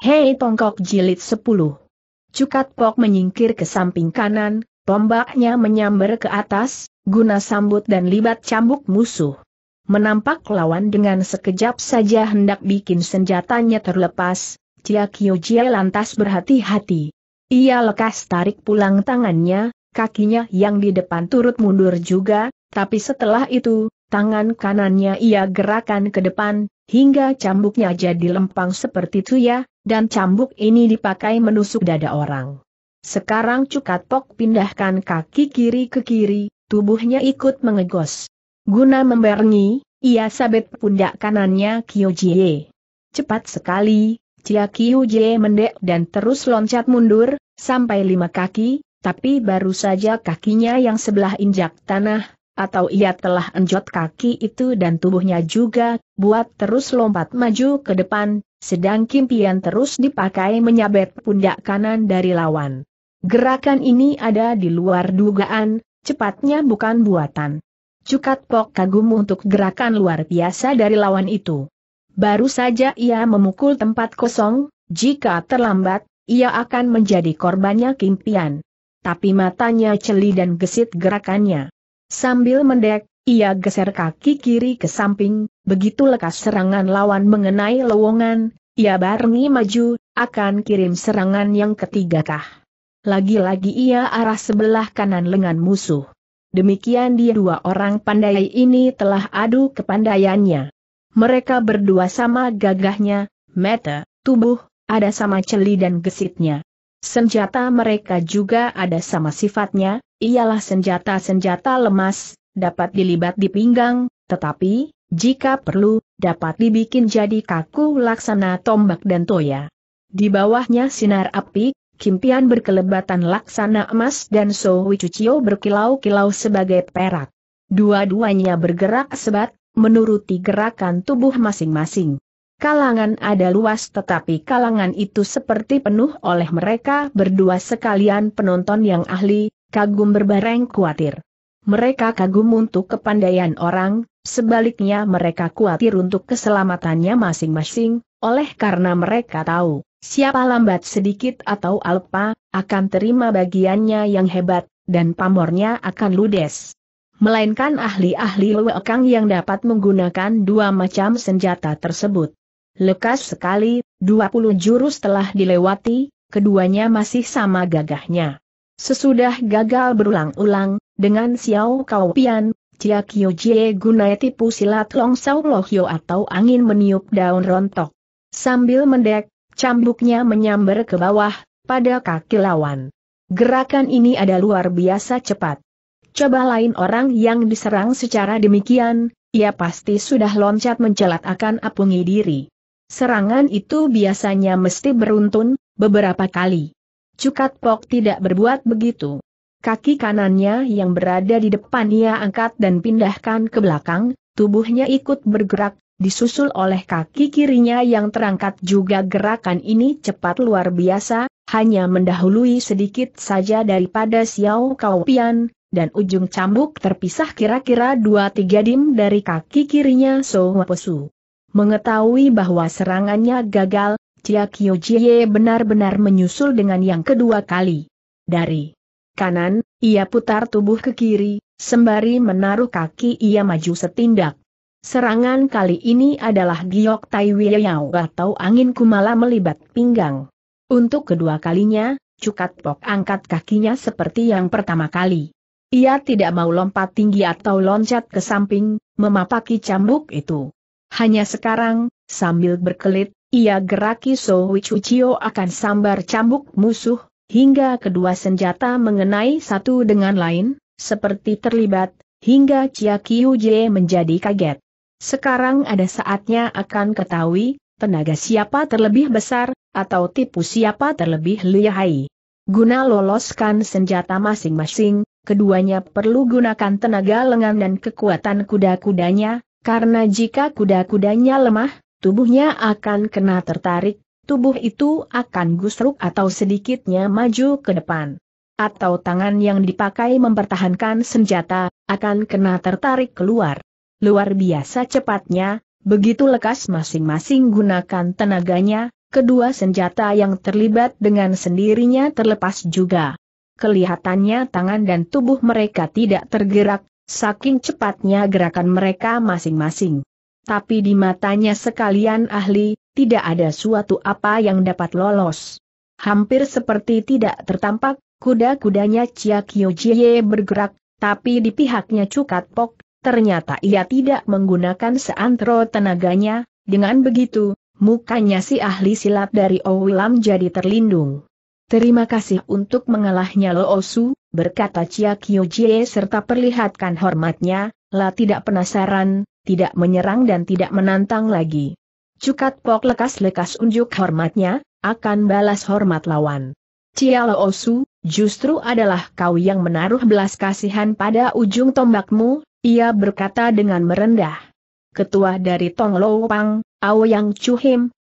Hei Tongkok Jilid 10. Cukat Pok menyingkir ke samping kanan, tombaknya menyambar ke atas, guna sambut dan libat cambuk musuh. Menampak lawan dengan sekejap saja hendak bikin senjatanya terlepas, Chia Kyo Jie lantas berhati-hati. Ia lekas tarik pulang tangannya, kakinya yang di depan turut mundur juga, tapi setelah itu, tangan kanannya ia gerakan ke depan, hingga cambuknya jadi lempang seperti ya dan cambuk ini dipakai menusuk dada orang. Sekarang Cukat Pok pindahkan kaki kiri ke kiri, tubuhnya ikut mengegos. Guna memberngi, ia sabit pundak kanannya Jie. Cepat sekali, Cia Jie mendek dan terus loncat mundur, sampai lima kaki, tapi baru saja kakinya yang sebelah injak tanah, atau ia telah enjot kaki itu dan tubuhnya juga, buat terus lompat maju ke depan, sedang kimpian terus dipakai menyabet pundak kanan dari lawan. Gerakan ini ada di luar dugaan, cepatnya bukan buatan. Cukat Pok kagum untuk gerakan luar biasa dari lawan itu. Baru saja ia memukul tempat kosong, jika terlambat, ia akan menjadi korbannya kimpian. Tapi matanya celi dan gesit gerakannya. Sambil mendek, ia geser kaki kiri ke samping, begitu lekas serangan lawan mengenai lowongan, ia barengi maju, akan kirim serangan yang ketiga kah. Lagi-lagi ia arah sebelah kanan lengan musuh. Demikian dia dua orang pandai ini telah adu kepandaiannya. Mereka berdua sama gagahnya, mata, tubuh, ada sama celi dan gesitnya. Senjata mereka juga ada sama sifatnya, ialah senjata-senjata lemas, dapat dilibat di pinggang, tetapi, jika perlu, dapat dibikin jadi kaku laksana tombak dan toya. Di bawahnya sinar api, Kimpian berkelebatan laksana emas dan sohwi Cucio berkilau-kilau sebagai perak. Dua-duanya bergerak sebat, menuruti gerakan tubuh masing-masing. Kalangan ada luas tetapi kalangan itu seperti penuh oleh mereka berdua sekalian penonton yang ahli, kagum berbareng khawatir. Mereka kagum untuk kepandaian orang, sebaliknya mereka khawatir untuk keselamatannya masing-masing, oleh karena mereka tahu, siapa lambat sedikit atau alpa, akan terima bagiannya yang hebat, dan pamornya akan ludes melainkan ahli-ahli lewekang yang dapat menggunakan dua macam senjata tersebut. Lekas sekali, 20 jurus telah dilewati, keduanya masih sama gagahnya. Sesudah gagal berulang-ulang, dengan Xiao Kao Pian, Chia Kyo Jie gunai tipu silat Long Sao atau angin meniup daun rontok. Sambil mendek, cambuknya menyambar ke bawah, pada kaki lawan. Gerakan ini ada luar biasa cepat. Coba lain orang yang diserang secara demikian, ia pasti sudah loncat mencelat akan apungi diri. Serangan itu biasanya mesti beruntun, beberapa kali. Cukat Pok tidak berbuat begitu. Kaki kanannya yang berada di depan ia angkat dan pindahkan ke belakang, tubuhnya ikut bergerak, disusul oleh kaki kirinya yang terangkat juga gerakan ini cepat luar biasa, hanya mendahului sedikit saja daripada Xiao pian, dan ujung cambuk terpisah kira-kira dua tiga dim dari kaki kirinya Soho Pesu. Mengetahui bahwa serangannya gagal, Chia Kyo Jie benar-benar menyusul dengan yang kedua kali. Dari kanan, ia putar tubuh ke kiri, sembari menaruh kaki ia maju setindak. Serangan kali ini adalah giok tai Yao atau angin kumala melibat pinggang. Untuk kedua kalinya, Cukat Pok angkat kakinya seperti yang pertama kali. Ia tidak mau lompat tinggi atau loncat ke samping, memapaki cambuk itu. Hanya sekarang, sambil berkelit, ia geraki So Wichuchio akan sambar cambuk musuh, hingga kedua senjata mengenai satu dengan lain, seperti terlibat, hingga Chia Jie menjadi kaget. Sekarang ada saatnya akan ketahui, tenaga siapa terlebih besar, atau tipu siapa terlebih lihai. Guna loloskan senjata masing-masing, keduanya perlu gunakan tenaga lengan dan kekuatan kuda-kudanya, karena jika kuda-kudanya lemah, tubuhnya akan kena tertarik, tubuh itu akan gusruk atau sedikitnya maju ke depan. Atau tangan yang dipakai mempertahankan senjata, akan kena tertarik keluar. Luar biasa cepatnya, begitu lekas masing-masing gunakan tenaganya, kedua senjata yang terlibat dengan sendirinya terlepas juga. Kelihatannya tangan dan tubuh mereka tidak tergerak, Saking cepatnya gerakan mereka masing-masing. Tapi di matanya sekalian ahli, tidak ada suatu apa yang dapat lolos. Hampir seperti tidak tertampak, kuda-kudanya Chia Kyo Jie bergerak, tapi di pihaknya Cukat Pok, ternyata ia tidak menggunakan seantero tenaganya, dengan begitu, mukanya si ahli silat dari Owilam jadi terlindung. Terima kasih untuk mengalahnya Loosu, berkata Chia Jie serta perlihatkan hormatnya, La tidak penasaran, tidak menyerang dan tidak menantang lagi. Cukat Pok lekas-lekas unjuk hormatnya, akan balas hormat lawan. Chia Lo Osu, justru adalah kau yang menaruh belas kasihan pada ujung tombakmu, ia berkata dengan merendah. Ketua dari Tong Lo Pang, Ao Yang Chu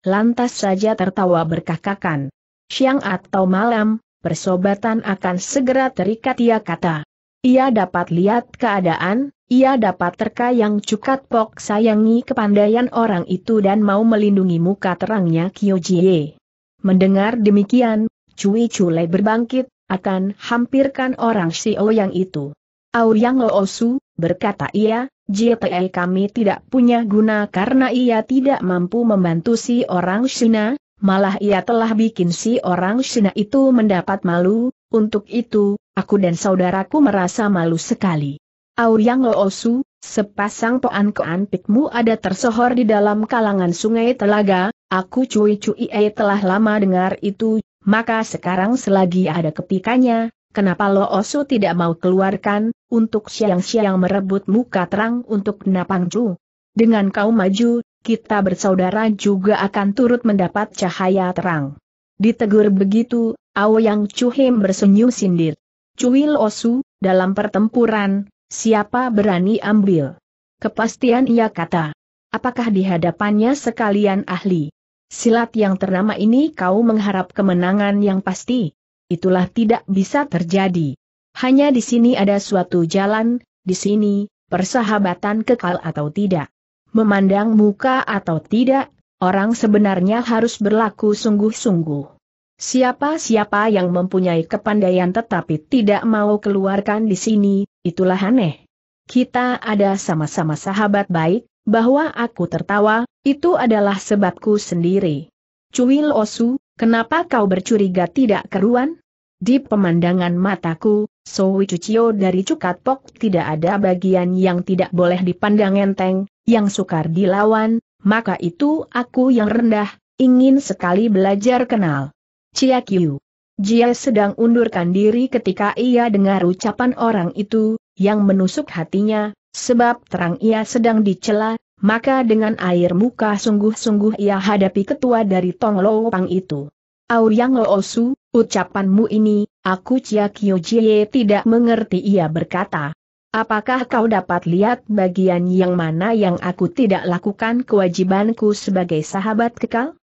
lantas saja tertawa berkakakan. Siang atau malam, persobatan akan segera terikat ia kata. Ia dapat lihat keadaan, ia dapat terka yang cukat pok sayangi kepandaian orang itu dan mau melindungi muka terangnya Jie. Mendengar demikian, Cui Chule berbangkit, akan hampirkan orang O yang itu. Yang Loosu, berkata ia, JTL kami tidak punya guna karena ia tidak mampu membantu si orang Sina, Malah ia telah bikin si orang Sina itu mendapat malu, untuk itu, aku dan saudaraku merasa malu sekali. Auriang Loosu, sepasang poan pikmu ada tersohor di dalam kalangan sungai telaga, aku cuy-cuy cui eh, telah lama dengar itu, maka sekarang selagi ada ketikanya, kenapa Loosu tidak mau keluarkan, untuk siang-siang merebut muka terang untuk Napangcu. Dengan kau maju, kita bersaudara juga akan turut mendapat cahaya terang. Ditegur begitu, Aoyang Chuhim bersenyum sindir. Cuil Osu, dalam pertempuran, siapa berani ambil? Kepastian ia kata. Apakah di hadapannya sekalian ahli? Silat yang ternama ini kau mengharap kemenangan yang pasti. Itulah tidak bisa terjadi. Hanya di sini ada suatu jalan, di sini, persahabatan kekal atau tidak. Memandang muka atau tidak, orang sebenarnya harus berlaku sungguh-sungguh. Siapa-siapa yang mempunyai kepandaian tetapi tidak mau keluarkan di sini, itulah aneh. Kita ada sama-sama sahabat baik, bahwa aku tertawa, itu adalah sebabku sendiri. Cuil Osu, kenapa kau bercuriga tidak keruan? Di pemandangan mataku, Sowi Cucio dari Cukat Pok tidak ada bagian yang tidak boleh dipandang enteng, yang sukar dilawan, maka itu aku yang rendah, ingin sekali belajar kenal. Chia Kiu. Jia sedang undurkan diri ketika ia dengar ucapan orang itu, yang menusuk hatinya, sebab terang ia sedang dicela, maka dengan air muka sungguh-sungguh ia hadapi ketua dari Tong Lo Pang itu. Auryang Loosu, ucapanmu ini, Aku Chia Jie tidak mengerti ia berkata. Apakah kau dapat lihat bagian yang mana yang aku tidak lakukan kewajibanku sebagai sahabat kekal?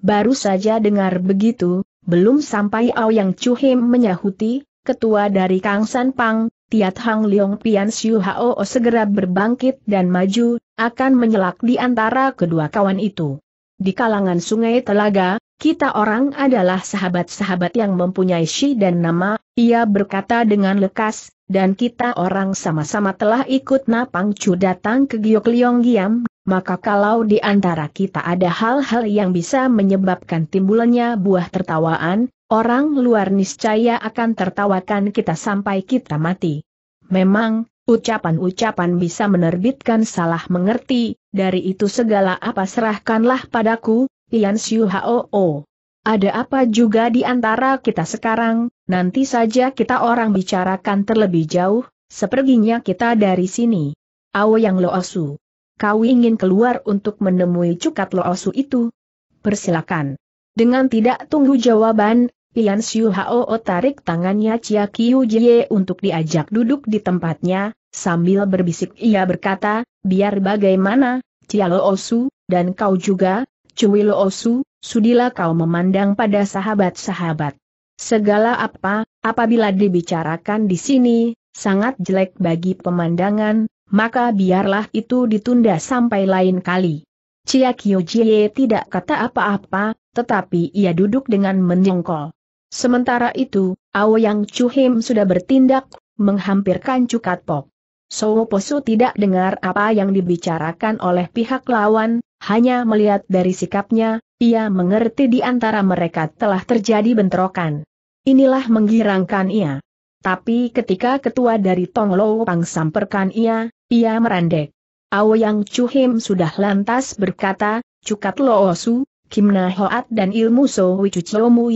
Baru saja dengar begitu, belum sampai Ao Yang Chu Him menyahuti, ketua dari Kang San Pang, Tiat Hang Leong Pian Siu Hao segera berbangkit dan maju, akan menyelak di antara kedua kawan itu. Di kalangan sungai Telaga, kita orang adalah sahabat-sahabat yang mempunyai si dan nama, ia berkata dengan lekas, dan kita orang sama-sama telah ikut Napang Chu datang ke Giok Liong Giam, maka kalau di antara kita ada hal-hal yang bisa menyebabkan timbulannya buah tertawaan, orang luar niscaya akan tertawakan kita sampai kita mati. Memang, Ucapan-ucapan bisa menerbitkan salah mengerti, dari itu segala apa serahkanlah padaku, Tian Xiu Hao. Ada apa juga di antara kita sekarang, nanti saja kita orang bicarakan terlebih jauh, sepertinya kita dari sini. Ao yang Loosu. Kau ingin keluar untuk menemui cukat Loosu itu? Persilakan. Dengan tidak tunggu jawaban, Pian Xiu Hao tarik tangannya Chia Kiu Jie untuk diajak duduk di tempatnya, Sambil berbisik ia berkata, biar bagaimana, Cialo Osu, dan kau juga, Cuilo Osu, sudilah kau memandang pada sahabat-sahabat. Segala apa, apabila dibicarakan di sini, sangat jelek bagi pemandangan, maka biarlah itu ditunda sampai lain kali. Cia jie tidak kata apa-apa, tetapi ia duduk dengan menyongkol. Sementara itu, Aoyang Chuhim sudah bertindak, menghampirkan Cukat Pop. Sowo Posu tidak dengar apa yang dibicarakan oleh pihak lawan, hanya melihat dari sikapnya, ia mengerti di antara mereka telah terjadi bentrokan. Inilah menggirangkan ia. Tapi ketika ketua dari Tong Lo Pang samperkan ia, ia merandek. Aoyang Chuhim sudah lantas berkata, Cukat Lo Osu, Kim Na Hoat dan ilmu So Wicu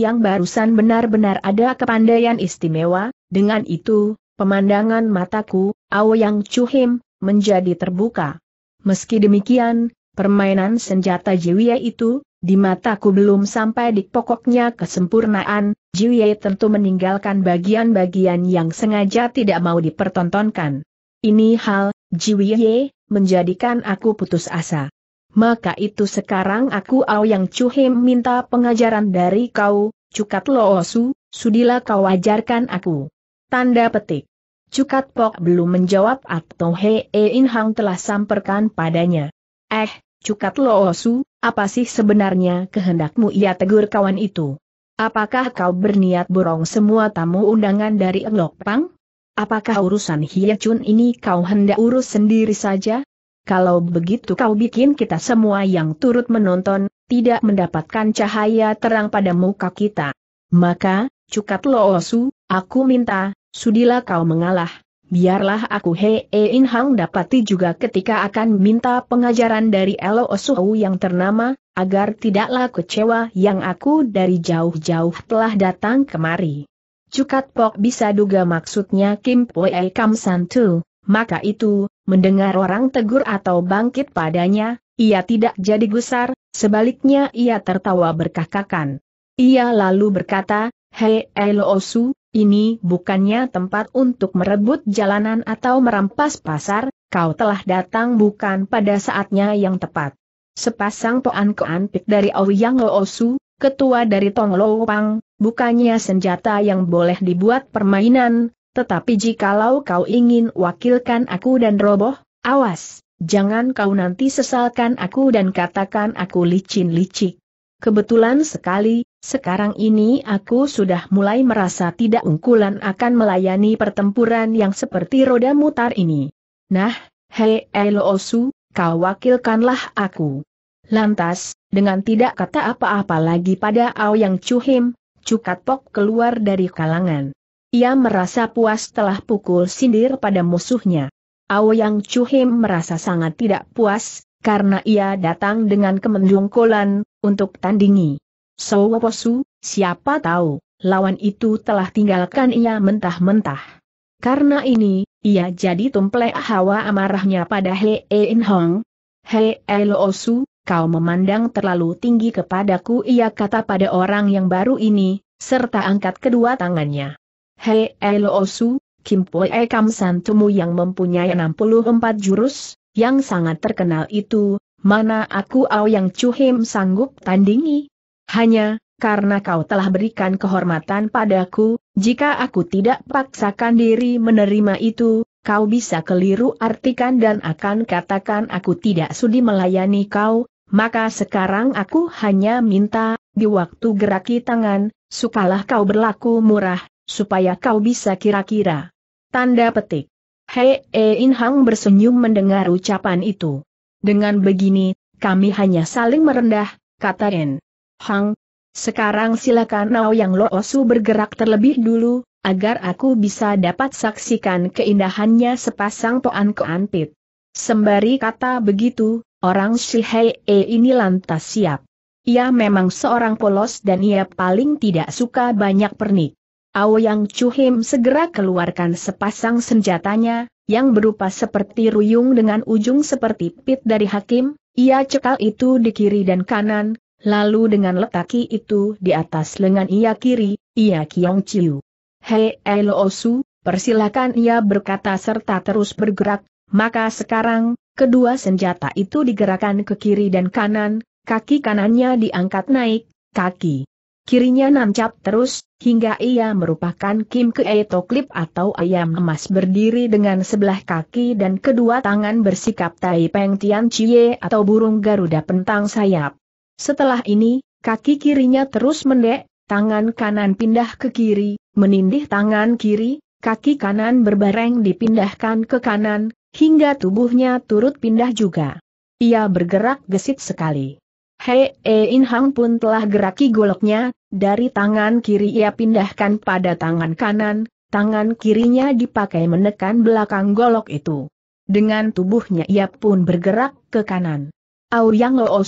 yang barusan benar-benar ada kepandaian istimewa, dengan itu, Pemandangan mataku, Aoyang Chuhim, menjadi terbuka. Meski demikian, permainan senjata Jiwie itu, di mataku belum sampai di pokoknya kesempurnaan, Jiwie tentu meninggalkan bagian-bagian yang sengaja tidak mau dipertontonkan. Ini hal, Jiwie, menjadikan aku putus asa. Maka itu sekarang aku Aoyang Chuhim minta pengajaran dari kau, Cukat Loosu, sudilah kau ajarkan aku. Tanda petik. Cukat Pok belum menjawab atau Hee In Hang telah samperkan padanya. Eh, Cukat Loosu, oh apa sih sebenarnya kehendakmu ia tegur kawan itu? Apakah kau berniat borong semua tamu undangan dari Englok Pang? Apakah urusan Chun ini kau hendak urus sendiri saja? Kalau begitu kau bikin kita semua yang turut menonton, tidak mendapatkan cahaya terang pada muka kita. Maka, Cukat Loosu, oh aku minta, Sudilah kau mengalah, biarlah aku Hei In Hang dapati juga ketika akan minta pengajaran dari Elo Osuhu yang ternama, agar tidaklah kecewa yang aku dari jauh-jauh telah datang kemari. Cukat Pok bisa duga maksudnya Kim Poe Kam Santu, maka itu, mendengar orang tegur atau bangkit padanya, ia tidak jadi gusar, sebaliknya ia tertawa berkakakan. Ia lalu berkata, Hei Elo Osu, ini bukannya tempat untuk merebut jalanan atau merampas pasar, kau telah datang bukan pada saatnya yang tepat. Sepasang poan keanpik dari Ouyang Loosu, ketua dari Tong Pang, bukannya senjata yang boleh dibuat permainan, tetapi jikalau kau ingin wakilkan aku dan roboh, awas, jangan kau nanti sesalkan aku dan katakan aku licin-licik. Kebetulan sekali, sekarang ini aku sudah mulai merasa tidak unggulan akan melayani pertempuran yang seperti roda mutar ini. Nah, hei Elosu, kau wakilkanlah aku. Lantas, dengan tidak kata apa-apa lagi pada yang Cuhim, Cukat Pok keluar dari kalangan. Ia merasa puas telah pukul sindir pada musuhnya. Ao yang Cuhim merasa sangat tidak puas, karena ia datang dengan kemendungkolan, untuk tandingi. Sowoposu, siapa tahu, lawan itu telah tinggalkan ia mentah-mentah. Karena ini, ia jadi tumplek hawa amarahnya pada Hei In Hong. Hei Eloosu, kau memandang terlalu tinggi kepadaku ia kata pada orang yang baru ini, serta angkat kedua tangannya. Hei Eloosu, Kim Poe Kam Santumu yang mempunyai 64 jurus, yang sangat terkenal itu, mana aku Ao yang cuhem sanggup tandingi? Hanya, karena kau telah berikan kehormatan padaku, jika aku tidak paksakan diri menerima itu, kau bisa keliru artikan dan akan katakan aku tidak sudi melayani kau, maka sekarang aku hanya minta, di waktu geraki tangan, sukalah kau berlaku murah, supaya kau bisa kira-kira. Tanda petik. Hei In Hang bersenyum mendengar ucapan itu. Dengan begini, kami hanya saling merendah, kata In Hang. Sekarang silakan Nao Yang Lo Osu bergerak terlebih dulu, agar aku bisa dapat saksikan keindahannya sepasang poan keantit. Sembari kata begitu, orang E ini lantas siap. Ia memang seorang polos dan ia paling tidak suka banyak pernik. Aoyang Chuhim segera keluarkan sepasang senjatanya, yang berupa seperti ruyung dengan ujung seperti pit dari hakim, ia cekal itu di kiri dan kanan, lalu dengan letaki itu di atas lengan ia kiri, ia kiong ciu. Hei Osu, persilakan ia berkata serta terus bergerak, maka sekarang, kedua senjata itu digerakkan ke kiri dan kanan, kaki kanannya diangkat naik, kaki Kirinya nancap terus, hingga ia merupakan Kim Keito Toklip atau ayam emas berdiri dengan sebelah kaki dan kedua tangan bersikap Tai Peng Tian Chie atau burung Garuda pentang sayap. Setelah ini, kaki kirinya terus mendek, tangan kanan pindah ke kiri, menindih tangan kiri, kaki kanan berbareng dipindahkan ke kanan, hingga tubuhnya turut pindah juga. Ia bergerak gesit sekali. Hei In Hang pun telah geraki goloknya, dari tangan kiri ia pindahkan pada tangan kanan, tangan kirinya dipakai menekan belakang golok itu. Dengan tubuhnya ia pun bergerak ke kanan. Au Yang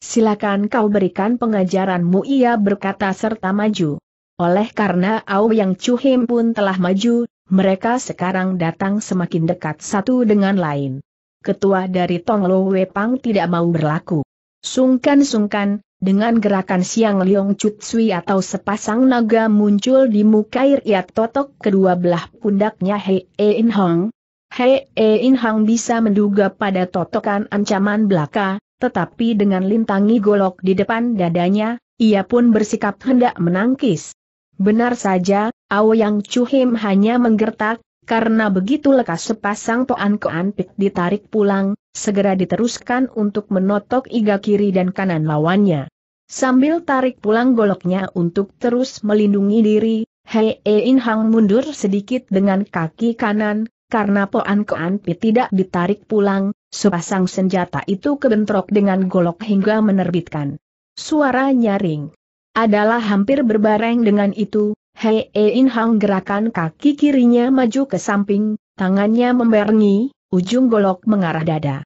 silakan kau berikan pengajaranmu ia berkata serta maju. Oleh karena Au Yang Chuhim pun telah maju, mereka sekarang datang semakin dekat satu dengan lain. Ketua dari Tong Lo We Pang tidak mau berlaku. Sungkan-sungkan, dengan gerakan siang Liong cutsui atau sepasang naga muncul di muka ia totok kedua belah pundaknya Hei e In Hong. Hei e In Hong bisa menduga pada totokan ancaman belaka, tetapi dengan lintangi golok di depan dadanya, ia pun bersikap hendak menangkis. Benar saja, Ao Yang Chu Him hanya menggertak, karena begitu lekas sepasang Toan Koan ditarik pulang, segera diteruskan untuk menotok iga kiri dan kanan lawannya. Sambil tarik pulang goloknya untuk terus melindungi diri, Hei E In Hang mundur sedikit dengan kaki kanan, karena Poan Koan tidak ditarik pulang, sepasang senjata itu kebentrok dengan golok hingga menerbitkan. Suara nyaring adalah hampir berbareng dengan itu, Hei e In Hang gerakan kaki kirinya maju ke samping, tangannya membarengi, ujung golok mengarah dada.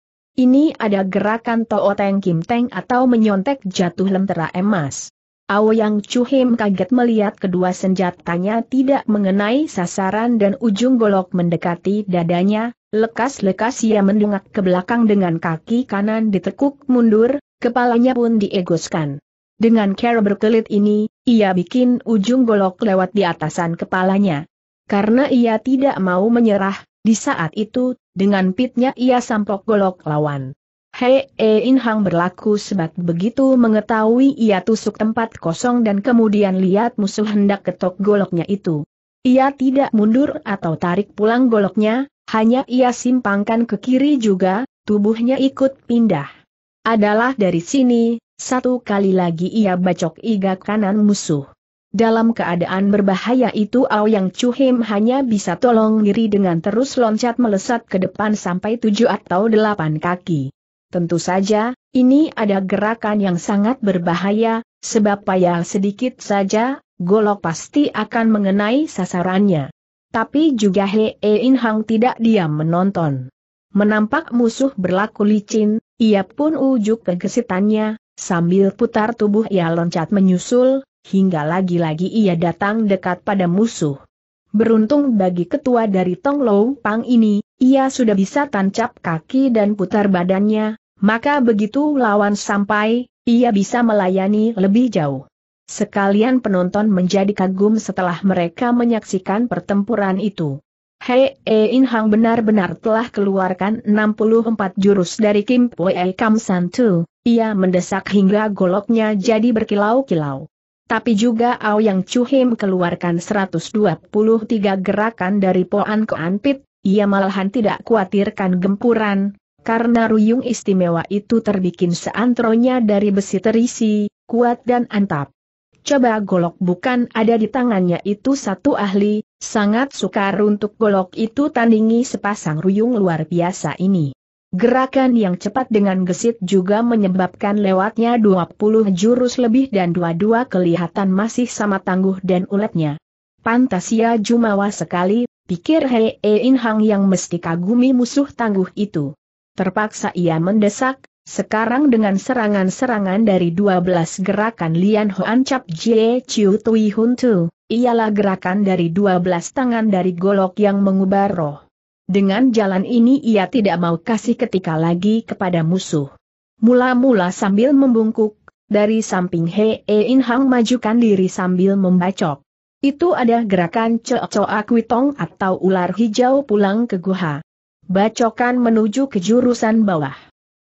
Ini ada gerakan teng Kim Teng atau menyontek jatuh lentera emas. Aoyang Him kaget melihat kedua senjatanya tidak mengenai sasaran dan ujung golok mendekati dadanya, lekas-lekas ia mendungak ke belakang dengan kaki kanan ditekuk mundur, kepalanya pun diegoskan. Dengan cara berkelit ini, ia bikin ujung golok lewat di atasan kepalanya. Karena ia tidak mau menyerah, di saat itu, dengan pitnya ia sampok golok lawan. Hei e In Hang berlaku sebab begitu mengetahui ia tusuk tempat kosong dan kemudian lihat musuh hendak ketok goloknya itu. Ia tidak mundur atau tarik pulang goloknya, hanya ia simpangkan ke kiri juga, tubuhnya ikut pindah. Adalah dari sini, satu kali lagi ia bacok iga kanan musuh. Dalam keadaan berbahaya itu Ao Yang Chuhim hanya bisa tolong diri dengan terus loncat melesat ke depan sampai tujuh atau delapan kaki. Tentu saja, ini ada gerakan yang sangat berbahaya, sebab payah sedikit saja, golok pasti akan mengenai sasarannya. Tapi juga He In Hang tidak diam menonton. Menampak musuh berlaku licin, ia pun ujuk kegesitannya, Sambil putar tubuh ia loncat menyusul, hingga lagi-lagi ia datang dekat pada musuh. Beruntung bagi ketua dari Tong Lou Pang ini, ia sudah bisa tancap kaki dan putar badannya, maka begitu lawan sampai, ia bisa melayani lebih jauh. Sekalian penonton menjadi kagum setelah mereka menyaksikan pertempuran itu. Hei e In Hang benar-benar telah keluarkan 64 jurus dari Kim Poe e Kam San Tu, ia mendesak hingga goloknya jadi berkilau-kilau. Tapi juga Ao Yang Him keluarkan 123 gerakan dari Poan Koan Pit, ia malahan tidak khawatirkan gempuran, karena ruyung istimewa itu terbikin seantronya dari besi terisi, kuat dan antap. Coba golok bukan ada di tangannya itu satu ahli, Sangat sukar untuk golok itu tandingi sepasang ruyung luar biasa ini. Gerakan yang cepat dengan gesit juga menyebabkan lewatnya 20 jurus lebih dan dua-dua kelihatan masih sama tangguh dan uletnya. Pantasia jumawa sekali, pikir Hei e In Hang yang mesti kagumi musuh tangguh itu. Terpaksa ia mendesak, sekarang dengan serangan-serangan dari 12 gerakan Lian Hoan Cap Jie Chiu Tui Hun Tu, ialah gerakan dari dua belas tangan dari golok yang mengubah roh. Dengan jalan ini ia tidak mau kasih ketika lagi kepada musuh. Mula-mula sambil membungkuk, dari samping He In Hang majukan diri sambil membacok. Itu ada gerakan Co Co witong atau ular hijau pulang ke guha. Bacokan menuju ke jurusan bawah.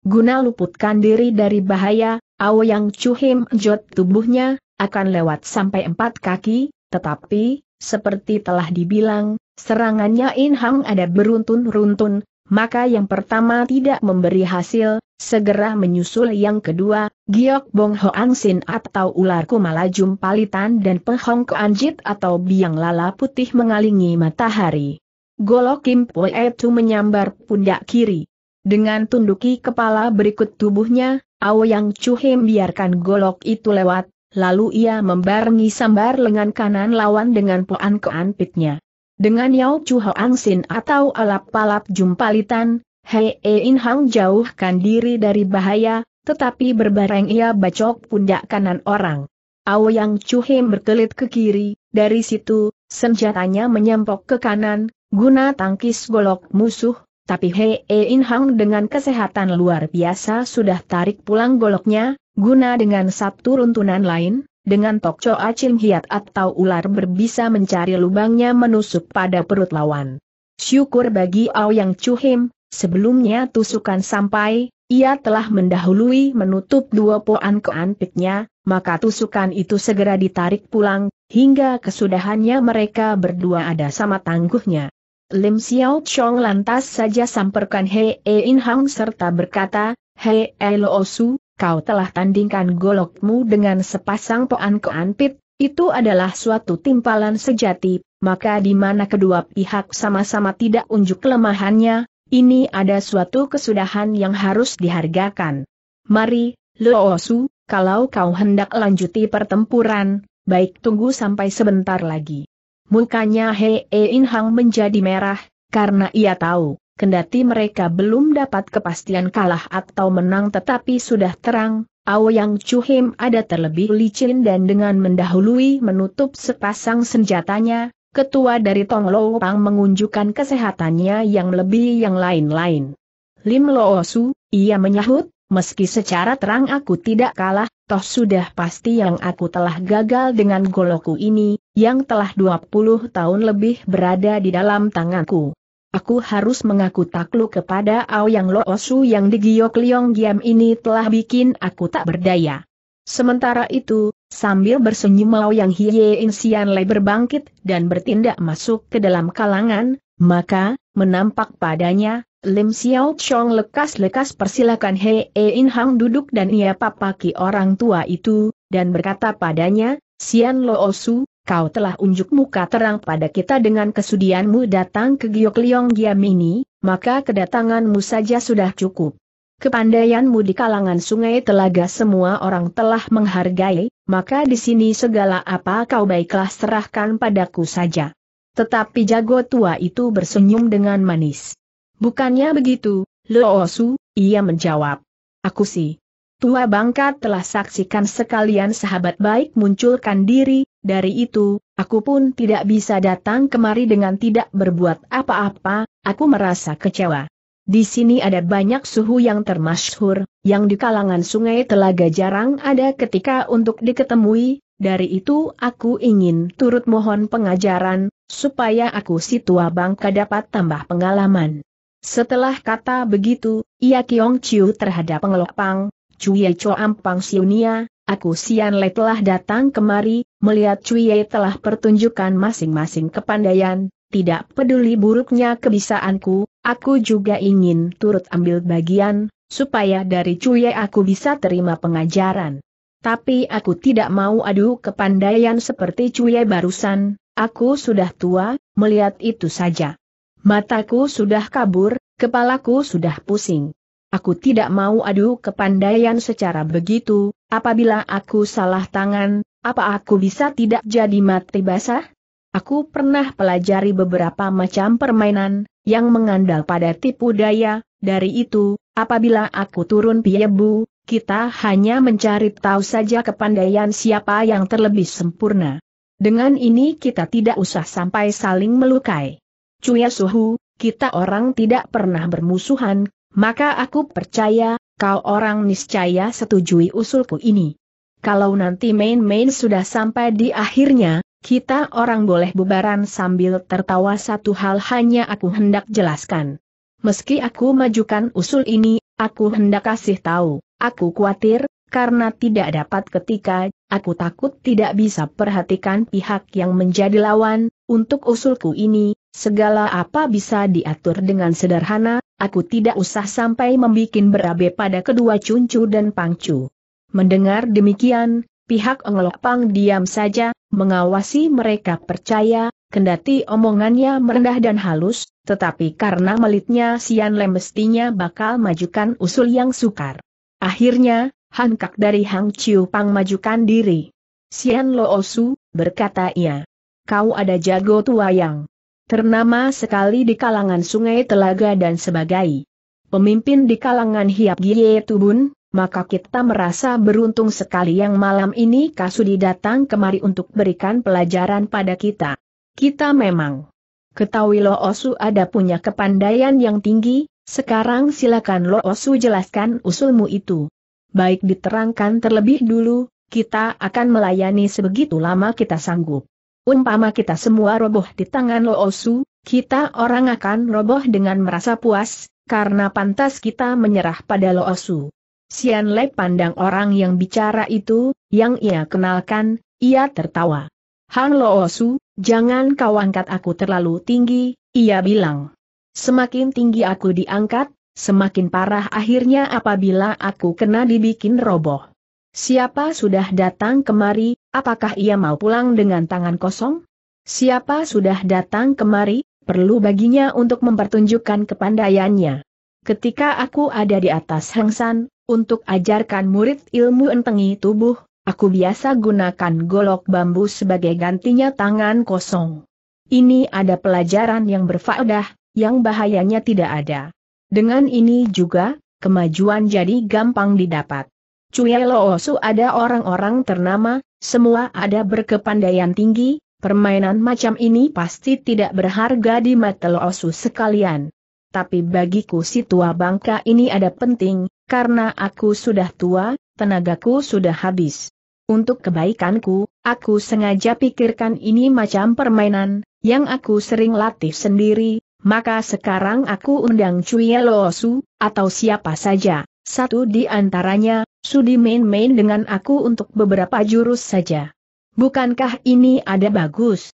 Guna luputkan diri dari bahaya, Aoyang Chu Him Jot tubuhnya, akan lewat sampai empat kaki, tetapi, seperti telah dibilang, serangannya In Hang ada beruntun-runtun, maka yang pertama tidak memberi hasil, segera menyusul yang kedua, Giok Bong Hoang Sin atau ular Kumalajum Palitan dan Pehong Keanjit atau biang lala putih mengalingi matahari. Golok Kim Poe itu menyambar pundak kiri. Dengan tunduki kepala berikut tubuhnya, Ao Yang Chu biarkan golok itu lewat, lalu ia membarengi sambar lengan kanan lawan dengan poan pitnya. Dengan Yao Chu ansin atau alap-alap jumpalitan, Hei e In Hang jauhkan diri dari bahaya, tetapi berbareng ia bacok pundak kanan orang. Aoyang Chu Him berkelit ke kiri, dari situ, senjatanya menyempok ke kanan, guna tangkis golok musuh, tapi Hei e In Hang dengan kesehatan luar biasa sudah tarik pulang goloknya, Guna dengan satu runtunan lain, dengan tokco acin hiat atau ular berbisa mencari lubangnya menusuk pada perut lawan. Syukur bagi Ao yang Cuhim, sebelumnya tusukan sampai, ia telah mendahului menutup dua poan keanpitnya, maka tusukan itu segera ditarik pulang, hingga kesudahannya mereka berdua ada sama tangguhnya. Lim Xiao Chong lantas saja samperkan He E In Hang serta berkata, He E Lo Su, kau telah tandingkan golokmu dengan sepasang poan keanpit, itu adalah suatu timpalan sejati, maka di mana kedua pihak sama-sama tidak unjuk kelemahannya, ini ada suatu kesudahan yang harus dihargakan. Mari, Loosu, kalau kau hendak lanjuti pertempuran, baik tunggu sampai sebentar lagi. Mukanya Hei In Hang menjadi merah, karena ia tahu, kendati mereka belum dapat kepastian kalah atau menang tetapi sudah terang, Aoyang Chuhim ada terlebih licin dan dengan mendahului menutup sepasang senjatanya, ketua dari Tong Lo Pang mengunjukkan kesehatannya yang lebih yang lain-lain. Lim Lo Su, ia menyahut, meski secara terang aku tidak kalah, toh sudah pasti yang aku telah gagal dengan goloku ini, yang telah 20 tahun lebih berada di dalam tanganku aku harus mengaku takluk kepada Aoyang Loosu yang di Giok Liong Giam ini telah bikin aku tak berdaya. Sementara itu, sambil bersenyum Aoyang Hiye In Sian Lei berbangkit dan bertindak masuk ke dalam kalangan, maka, menampak padanya, Lim Xiao Chong lekas-lekas persilakan Hei e In Hang duduk dan ia papaki orang tua itu, dan berkata padanya, Sian Loosu, kau telah unjuk muka terang pada kita dengan kesudianmu datang ke Giok Liong Giam ini, maka kedatanganmu saja sudah cukup. Kepandaianmu di kalangan sungai telaga semua orang telah menghargai, maka di sini segala apa kau baiklah serahkan padaku saja. Tetapi jago tua itu bersenyum dengan manis. Bukannya begitu, Su, ia menjawab. Aku sih, Tua Bangka telah saksikan sekalian sahabat baik munculkan diri, dari itu, aku pun tidak bisa datang kemari dengan tidak berbuat apa-apa, aku merasa kecewa. Di sini ada banyak suhu yang termasyhur, yang di kalangan sungai telaga jarang ada ketika untuk diketemui, dari itu aku ingin turut mohon pengajaran, supaya aku si tua bangka dapat tambah pengalaman. Setelah kata begitu, Ia Kiong Chiu terhadap pengelopang, Cuye Cho Ampang Siunia, aku Sian Le telah datang kemari, melihat Cuye telah pertunjukkan masing-masing kepandaian, tidak peduli buruknya kebisaanku, aku juga ingin turut ambil bagian, supaya dari Cuye aku bisa terima pengajaran. Tapi aku tidak mau adu kepandaian seperti Cuye barusan, aku sudah tua, melihat itu saja. Mataku sudah kabur, kepalaku sudah pusing. Aku tidak mau adu kepandaian secara begitu, apabila aku salah tangan, apa aku bisa tidak jadi mati basah? Aku pernah pelajari beberapa macam permainan, yang mengandal pada tipu daya, dari itu, apabila aku turun piebu, kita hanya mencari tahu saja kepandaian siapa yang terlebih sempurna. Dengan ini kita tidak usah sampai saling melukai. Cuya suhu, kita orang tidak pernah bermusuhan, maka aku percaya, kau orang niscaya setujui usulku ini. Kalau nanti main-main sudah sampai di akhirnya, kita orang boleh bubaran sambil tertawa satu hal hanya aku hendak jelaskan. Meski aku majukan usul ini, aku hendak kasih tahu, aku khawatir, karena tidak dapat ketika, aku takut tidak bisa perhatikan pihak yang menjadi lawan, untuk usulku ini, Segala apa bisa diatur dengan sederhana, aku tidak usah sampai membuat berabe pada kedua cuncu dan pangcu. Mendengar demikian, pihak Englopang diam saja, mengawasi mereka percaya, kendati omongannya merendah dan halus, tetapi karena melitnya Sian Lem mestinya bakal majukan usul yang sukar. Akhirnya, hankak dari Hang Chiu Pang majukan diri. Sian Lo Osu, berkata ia. Kau ada jago tua yang Ternama sekali di kalangan sungai telaga dan sebagai. Pemimpin di kalangan Hiap Gie Tubun, maka kita merasa beruntung sekali yang malam ini Kasudi datang kemari untuk berikan pelajaran pada kita. Kita memang ketahui Lo Osu ada punya kepandaian yang tinggi, sekarang silakan Lo Osu jelaskan usulmu itu. Baik diterangkan terlebih dulu, kita akan melayani sebegitu lama kita sanggup. Umpama kita semua roboh di tangan Lo Osu, kita orang akan roboh dengan merasa puas, karena pantas kita menyerah pada Lo Osu. Sian Le pandang orang yang bicara itu, yang ia kenalkan, ia tertawa. Hang Loosu, jangan kau angkat aku terlalu tinggi, ia bilang. Semakin tinggi aku diangkat, semakin parah akhirnya apabila aku kena dibikin roboh. Siapa sudah datang kemari, apakah ia mau pulang dengan tangan kosong? Siapa sudah datang kemari, perlu baginya untuk mempertunjukkan kepandaiannya. Ketika aku ada di atas hengsan, untuk ajarkan murid ilmu entengi tubuh, aku biasa gunakan golok bambu sebagai gantinya tangan kosong. Ini ada pelajaran yang berfaedah, yang bahayanya tidak ada. Dengan ini juga, kemajuan jadi gampang didapat. Cuyeloosu Loosu ada orang-orang ternama, semua ada berkepandaian tinggi, permainan macam ini pasti tidak berharga di mata Loosu sekalian. Tapi bagiku si tua bangka ini ada penting, karena aku sudah tua, tenagaku sudah habis. Untuk kebaikanku, aku sengaja pikirkan ini macam permainan, yang aku sering latih sendiri, maka sekarang aku undang Cuyelo atau siapa saja, satu di antaranya, sudi main-main dengan aku untuk beberapa jurus saja. Bukankah ini ada bagus?